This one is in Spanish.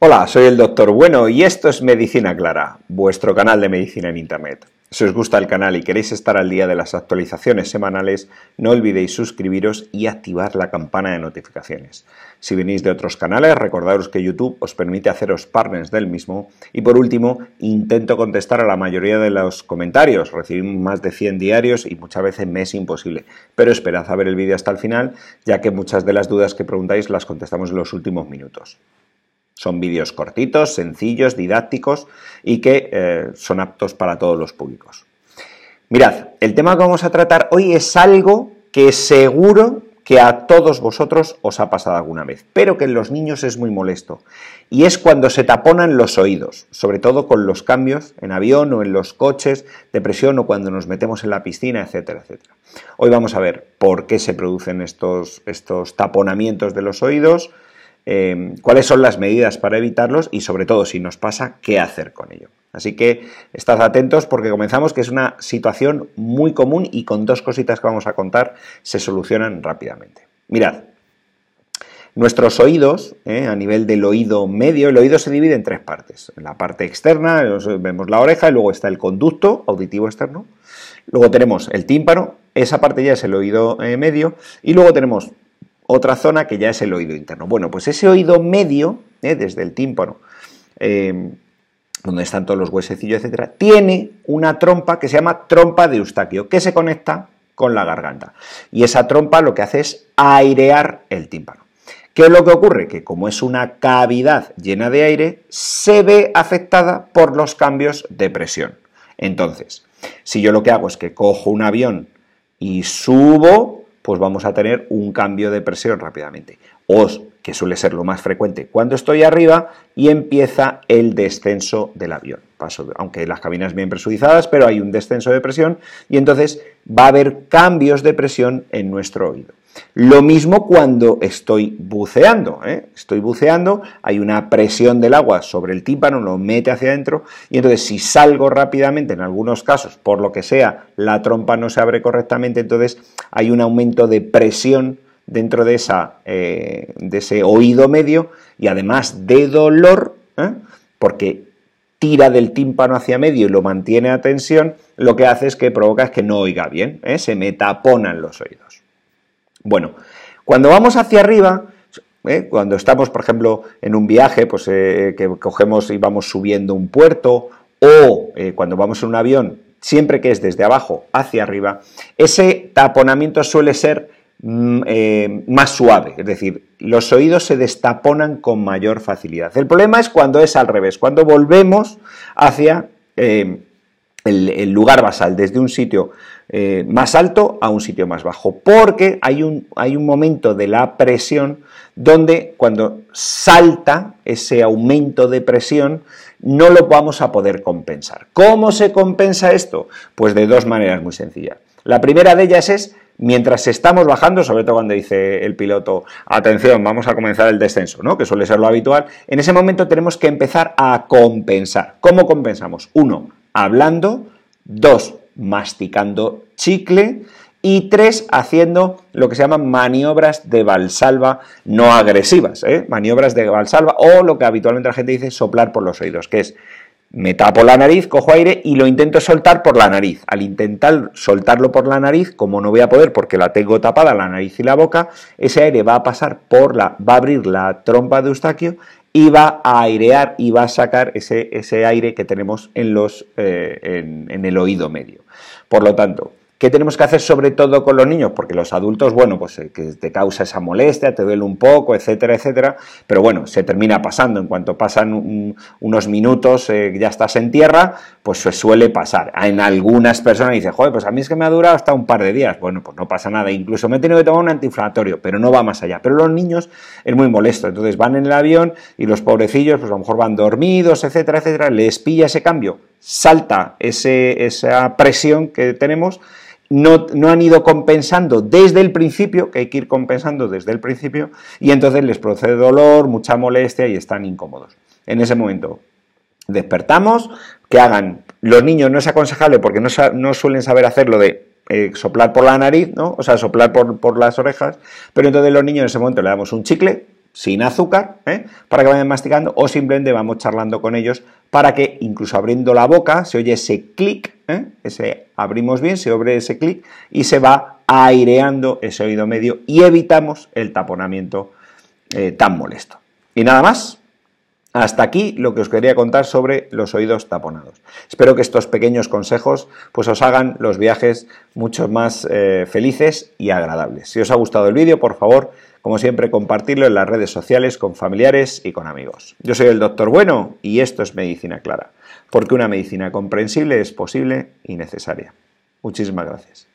Hola, soy el doctor Bueno y esto es Medicina Clara, vuestro canal de medicina en Internet. Si os gusta el canal y queréis estar al día de las actualizaciones semanales, no olvidéis suscribiros y activar la campana de notificaciones. Si venís de otros canales, recordaros que YouTube os permite haceros partners del mismo. Y por último, intento contestar a la mayoría de los comentarios. Recibimos más de 100 diarios y muchas veces me es imposible. Pero esperad a ver el vídeo hasta el final, ya que muchas de las dudas que preguntáis las contestamos en los últimos minutos. Son vídeos cortitos, sencillos, didácticos y que eh, son aptos para todos los públicos. Mirad, el tema que vamos a tratar hoy es algo que seguro que a todos vosotros os ha pasado alguna vez, pero que en los niños es muy molesto. Y es cuando se taponan los oídos, sobre todo con los cambios en avión o en los coches de presión o cuando nos metemos en la piscina, etcétera, etcétera. Hoy vamos a ver por qué se producen estos, estos taponamientos de los oídos, Em, cuáles son las medidas para evitarlos y sobre todo si nos pasa, qué hacer con ello. Así que estad atentos porque comenzamos que es una situación muy común y con dos cositas que vamos a contar se solucionan rápidamente. Mirad, Nuestros oídos, eh, a nivel del oído medio, el oído se divide en tres partes. La parte externa, vemos la oreja, y luego está el conducto auditivo externo. Luego tenemos el tímpano, esa parte ya es el oído eh, medio. Y luego tenemos otra zona que ya es el oído interno. Bueno, pues ese oído medio, ¿eh? desde el tímpano, em, donde están todos los huesecillos, etcétera, tiene una trompa que se llama trompa de Eustaquio, que se conecta con la garganta. Y esa trompa lo que hace es airear el tímpano. ¿Qué es lo que ocurre? Que como es una cavidad llena de aire, se ve afectada por los cambios de presión. Entonces, si yo lo que hago es que cojo un avión y subo, pues vamos a tener un cambio de presión rápidamente. Os, que suele ser lo más frecuente cuando estoy arriba, y empieza el descenso del avión. Paso, aunque las cabinas bien presurizadas, pero hay un descenso de presión y entonces va a haber cambios de presión en nuestro oído. Lo mismo cuando estoy buceando. ¿eh? Estoy buceando, hay una presión del agua sobre el tímpano, lo mete hacia adentro y entonces si salgo rápidamente, en algunos casos, por lo que sea, la trompa no se abre correctamente, entonces hay un aumento de presión dentro de, eh, ese oído medio y además de dolor, ¿eh? porque tira del tímpano hacia medio y lo mantiene a tensión, lo que hace es que provoca es que no oiga bien, se metaponan los oídos. Bueno, cuando vamos hacia arriba, ¿eh? cuando estamos, por ejemplo, en un viaje, pues eh, que cogemos y vamos subiendo un puerto, o eh, cuando vamos en un avión, siempre que es desde abajo hacia arriba, ese taponamiento suele ser mm, más suave, es decir, los oídos se destaponan con mayor facilidad. El problema es cuando es al revés, cuando volvemos hacia el, lugar basal, desde un sitio eh, más alto a un sitio más bajo, porque hay un, hay un momento de la presión donde cuando salta ese aumento de presión no lo vamos a poder compensar. ¿Cómo se compensa esto? Pues de dos maneras muy sencillas. La primera de ellas es mientras estamos bajando, sobre todo cuando dice el piloto, atención, vamos a comenzar el descenso, ¿no? que suele ser lo habitual, en ese momento tenemos que empezar a compensar. ¿Cómo compensamos? Uno, hablando, dos, masticando chicle y tres, haciendo lo que se llaman maniobras de valsalva no agresivas, ¿eh? maniobras de valsalva o lo que habitualmente la gente dice soplar por los oídos, que es me tapo la nariz, cojo aire y lo intento soltar por la nariz. Al intentar soltarlo por la nariz, como no voy a poder porque la tengo tapada la nariz y la boca, ese aire va a pasar por la, va a abrir la trompa de Eustaquio iba a airear, y va a sacar ese, ese aire que tenemos en, los, eh, en el oído medio. Por lo tanto, ¿Qué tenemos que hacer sobre todo con los niños? Porque los adultos, bueno, pues eh, que te causa esa molestia, te duele un poco, etcétera, etcétera, pero bueno, se termina pasando. En cuanto pasan unos minutos, eh, ya estás en tierra, pues se suele pasar. En algunas personas dice, joder, pues a mí es que me ha durado hasta un par de días. Bueno, pues no pasa nada. Incluso me he tenido que tomar un antiinflamatorio, pero no va más allá. Pero los niños es muy molesto. Entonces van en el avión y los pobrecillos, pues a lo mejor van dormidos, etcétera, etcétera, les pilla ese cambio salta esa presión que tenemos, no, han ido compensando desde el principio, que hay que ir compensando desde el principio, y entonces les produce dolor, mucha molestia y están incómodos. En ese momento despertamos, que hagan, los niños no es aconsejable porque no, no suelen saber hacerlo de eh, soplar por la nariz, ¿no? o sea, soplar por, por las orejas, pero entonces los niños en ese momento le damos un chicle, sin azúcar, ¿eh? para que vayan masticando, o simplemente vamos charlando con ellos para que incluso abriendo la boca se oye ese clic, ¿eh? ese abrimos bien, se abre ese clic y se va aireando ese oído medio y evitamos el taponamiento eh, tan molesto. Y nada más. Hasta aquí lo que os quería contar sobre los oídos taponados. Espero que estos pequeños consejos pues os hagan los viajes mucho más felices y agradables. Si os ha gustado el vídeo, por favor, como siempre, compartirlo en las redes sociales con familiares y con amigos. Yo soy el doctor Bueno y esto es Medicina Clara, porque una medicina comprensible es posible y necesaria. Muchísimas gracias.